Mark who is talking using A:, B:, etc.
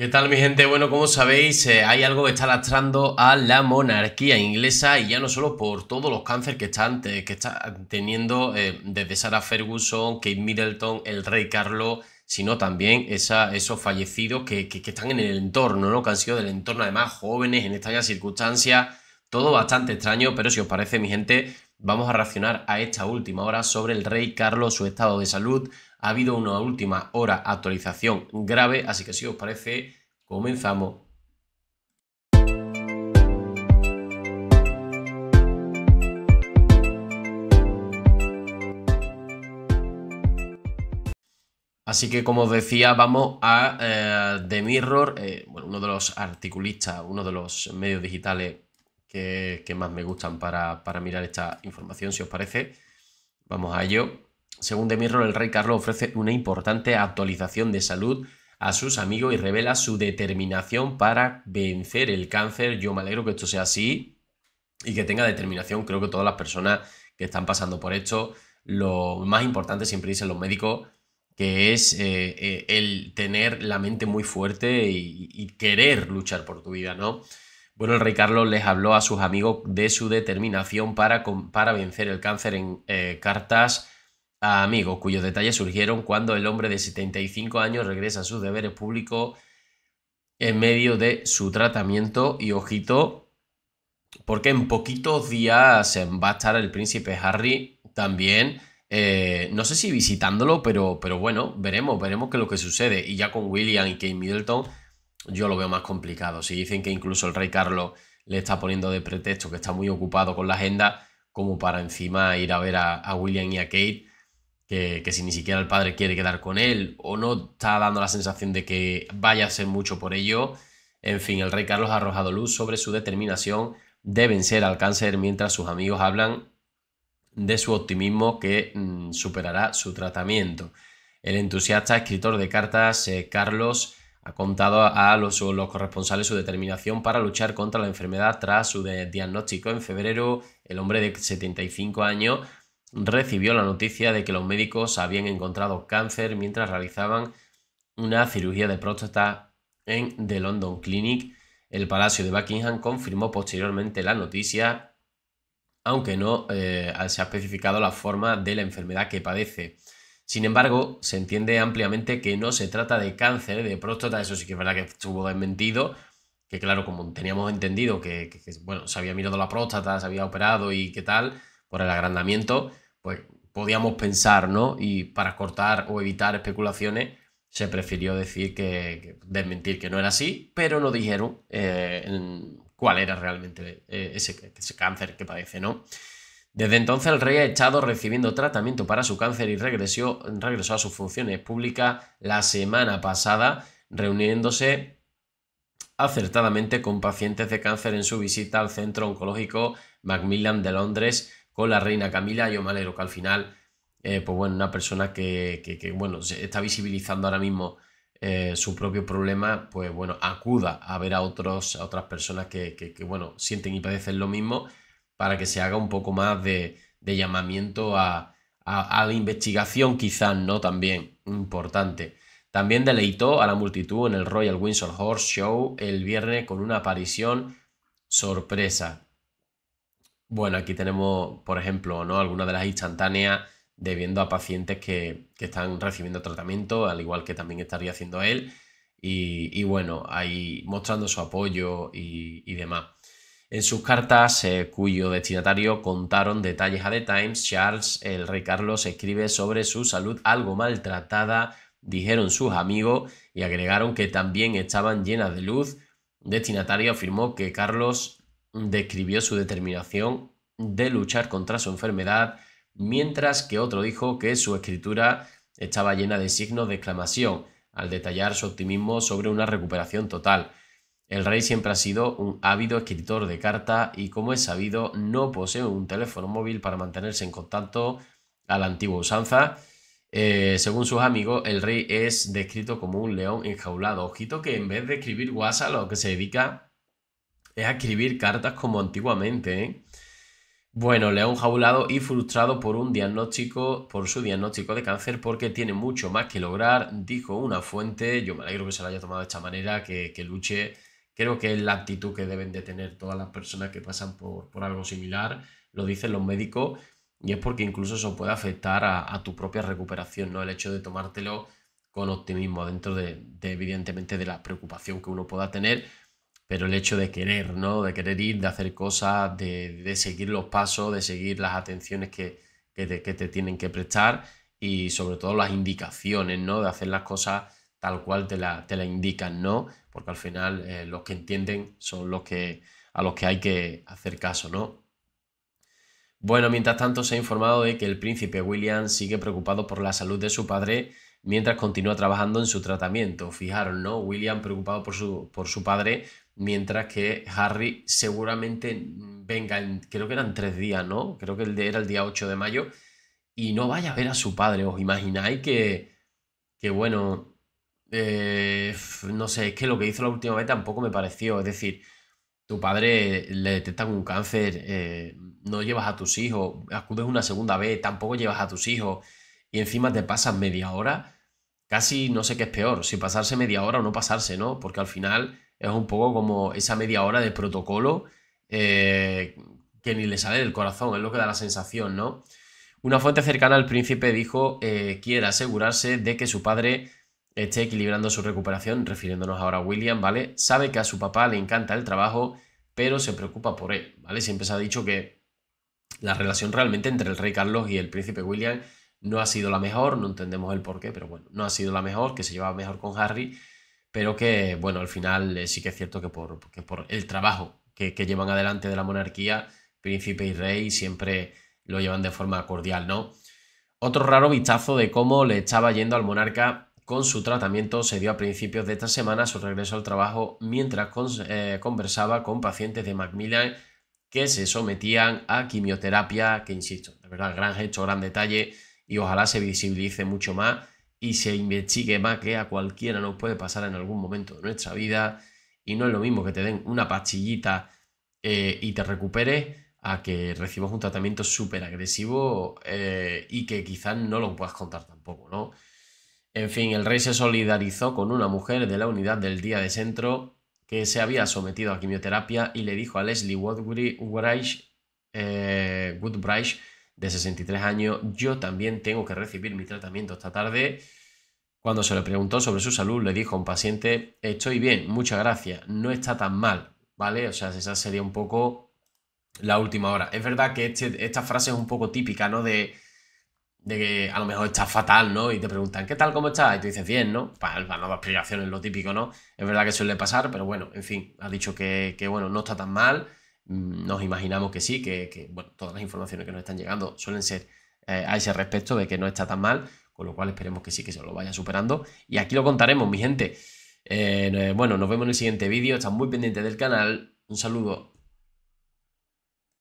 A: ¿Qué tal mi gente? Bueno, como sabéis, eh, hay algo que está lastrando a la monarquía inglesa y ya no solo por todos los cánceres que está teniendo eh, desde Sarah Ferguson, Kate Middleton, el rey Carlos, sino también esos fallecidos que, están en el entorno, ¿no? que han sido del entorno además jóvenes en extrañas circunstancias, todo bastante extraño, pero si os parece mi gente, vamos a reaccionar a esta última hora sobre el rey Carlos, su estado de salud, ha habido una última hora actualización grave, así que si os parece, comenzamos. Así que, como os decía, vamos a eh, The Mirror, eh, uno de los articulistas, uno de los medios digitales que, más me gustan para mirar esta información, si os parece. Vamos a ello. Según The Mirror, el rey Carlos ofrece una importante actualización de salud a sus amigos y revela su determinación para vencer el cáncer. Yo me alegro que esto sea así y que tenga determinación. Creo que todas las personas que están pasando por esto, lo más importante siempre dicen los médicos, que es eh, eh, el tener la mente muy fuerte y, querer luchar por tu vida, ¿no? Bueno, el rey Carlos les habló a sus amigos de su determinación para, para vencer el cáncer en eh, cartas amigos, cuyos detalles surgieron cuando el hombre de 75 años regresa a sus deberes públicos en medio de su tratamiento. Y ojito, porque en poquitos días va a estar el príncipe Harry también. Eh, no sé si visitándolo, pero, pero bueno, veremos, veremos qué lo que sucede. Y ya con William y Kate Middleton, yo lo veo más complicado. Si dicen que incluso el rey Carlos le está poniendo de pretexto que está muy ocupado con la agenda, como para encima ir a ver a William y a Kate, que, si ni siquiera el padre quiere quedar con él o no está dando la sensación de que vaya a ser mucho por ello. En fin, el rey Carlos ha arrojado luz sobre su determinación de vencer al cáncer mientras sus amigos hablan de su optimismo que mm, superará su tratamiento. El entusiasta escritor de cartas eh, Carlos ha contado a los, los, corresponsales su determinación para luchar contra la enfermedad tras su diagnóstico en febrero. El hombre de 75 años recibió la noticia de que los médicos habían encontrado cáncer mientras realizaban una cirugía de próstata en The London Clinic. El Palacio de Buckingham confirmó posteriormente la noticia, aunque no eh, se ha especificado la forma de la enfermedad que padece. Sin embargo, se entiende ampliamente que no se trata de cáncer de próstata, eso sí que es verdad que estuvo desmentido, que claro, como teníamos entendido que, bueno, se había mirado la próstata, se había operado y qué tal, por el agrandamiento, pues podíamos pensar, ¿no? Y para cortar o evitar especulaciones, se prefirió decir que, desmentir que no era así, pero no dijeron eh, cuál era realmente eh, ese, cáncer que padece, ¿no? Desde entonces el rey ha estado recibiendo tratamiento para su cáncer y regresó a sus funciones públicas la semana pasada, reuniéndose acertadamente con pacientes de cáncer en su visita al Centro Oncológico Macmillan de Londres la reina Camila. Yo me alegro que al final, eh, pues bueno, una persona que, bueno, está visibilizando ahora mismo eh, su propio problema, pues bueno, acuda a ver a, otros, a otras personas que, bueno, sienten y padecen lo mismo para que se haga un poco más de, llamamiento a, la investigación, quizás, ¿no? También importante. También deleitó a la multitud en el Royal Windsor Horse Show el viernes con una aparición sorpresa. Bueno, aquí tenemos, por ejemplo, ¿no? algunas de las instantáneas debiendo a pacientes que, están recibiendo tratamiento, al igual que también estaría haciendo él, y, bueno, ahí mostrando su apoyo y, demás. En sus cartas, eh, cuyo destinatario contaron detalles a The Times, Charles, el rey Carlos, escribe sobre su salud algo maltratada, dijeron sus amigos, y agregaron que también estaban llenas de luz. Destinatario afirmó que Carlos describió su determinación de luchar contra su enfermedad, mientras que otro dijo que su escritura estaba llena de signos de exclamación, al detallar su optimismo sobre una recuperación total. El rey siempre ha sido un ávido escritor de carta y, como es sabido, no posee un teléfono móvil para mantenerse en contacto a la antigua usanza. Eh, según sus amigos, el rey es descrito como un león enjaulado. Ojito que en vez de escribir WhatsApp, lo que se dedica es escribir cartas como antiguamente, ¿eh? Bueno, León jaulado y frustrado por un diagnóstico, por su diagnóstico de cáncer, porque tiene mucho más que lograr, dijo una fuente. Yo me alegro que se lo haya tomado de esta manera, que, luche. Creo que es la actitud que deben de tener todas las personas que pasan por, algo similar, lo dicen los médicos, y es porque incluso eso puede afectar a, tu propia recuperación, ¿no? El hecho de tomártelo con optimismo, dentro de evidentemente de la preocupación que uno pueda tener pero el hecho de querer, ¿no? De querer ir, de hacer cosas, de, de seguir los pasos, de seguir las atenciones que, que, te, tienen que prestar y sobre todo las indicaciones, ¿no? De hacer las cosas tal cual te la, te la indican, ¿no? Porque al final eh, los que entienden son los que a los que hay que hacer caso, ¿no? Bueno, mientras tanto se ha informado de que el príncipe William sigue preocupado por la salud de su padre mientras continúa trabajando en su tratamiento. Fijaros, ¿no? William preocupado por su, por su padre mientras que Harry seguramente mm, venga creo que eran tres días, ¿no? Creo que era el día 8 de mayo, y no vaya a ver a su padre. ¿Os imagináis que, bueno, eh, no sé, es que lo que hizo la última vez tampoco me pareció, es decir, tu padre le detecta un cáncer, eh, no llevas a tus hijos, acudes una segunda vez, tampoco llevas a tus hijos, y encima te pasas media hora, casi no sé qué es peor, si pasarse media hora o no pasarse, ¿no? Porque al final es un poco como esa media hora de protocolo eh, que ni le sale del corazón, es lo que da la sensación, ¿no? Una fuente cercana al príncipe dijo eh, quiere asegurarse de que su padre esté equilibrando su recuperación, refiriéndonos ahora a William, ¿vale? Sabe que a su papá le encanta el trabajo, pero se preocupa por él, ¿vale? Siempre se ha dicho que la relación realmente entre el rey Carlos y el príncipe William no ha sido la mejor, no entendemos el por qué, pero bueno, no ha sido la mejor, que se lleva mejor con Harry pero que, bueno, al final eh, sí que es cierto que por, por el trabajo que, llevan adelante de la monarquía, príncipe y rey siempre lo llevan de forma cordial, ¿no? Otro raro vistazo de cómo le estaba yendo al monarca con su tratamiento se dio a principios de esta semana su regreso al trabajo mientras eh, conversaba con pacientes de Macmillan que se sometían a quimioterapia, que insisto, de verdad, gran gesto, gran detalle y ojalá se visibilice mucho más y se investigue más que a cualquiera nos puede pasar en algún momento de nuestra vida. Y no es lo mismo que te den una pachillita eh, y te recuperes a que recibas un tratamiento súper agresivo eh, y que quizás no lo puedas contar tampoco, ¿no? En fin, el rey se solidarizó con una mujer de la unidad del día de centro que se había sometido a quimioterapia y le dijo a Leslie Woodbridge eh, de 63 años, yo también tengo que recibir mi tratamiento esta tarde. Cuando se le preguntó sobre su salud, le dijo a un paciente, estoy bien, muchas gracias, no está tan mal, ¿vale? O sea, esa sería un poco la última hora. Es verdad que este, esta frase es un poco típica, ¿no? De, de que a lo mejor está fatal, ¿no? Y te preguntan, ¿qué tal, cómo estás? Y tú dices, bien, ¿no? Para, no explicaciones, lo típico, ¿no? Es verdad que suele pasar, pero bueno, en fin, ha dicho que, que bueno, no está tan mal Mm, nos imaginamos que sí, que, todas las informaciones que nos están llegando suelen ser eh, a ese respecto de que no está tan mal, con lo cual esperemos que sí, que se lo vaya superando. Y aquí lo contaremos, mi gente. Eh, eh, bueno, nos vemos en el siguiente vídeo, están muy pendientes del canal. Un saludo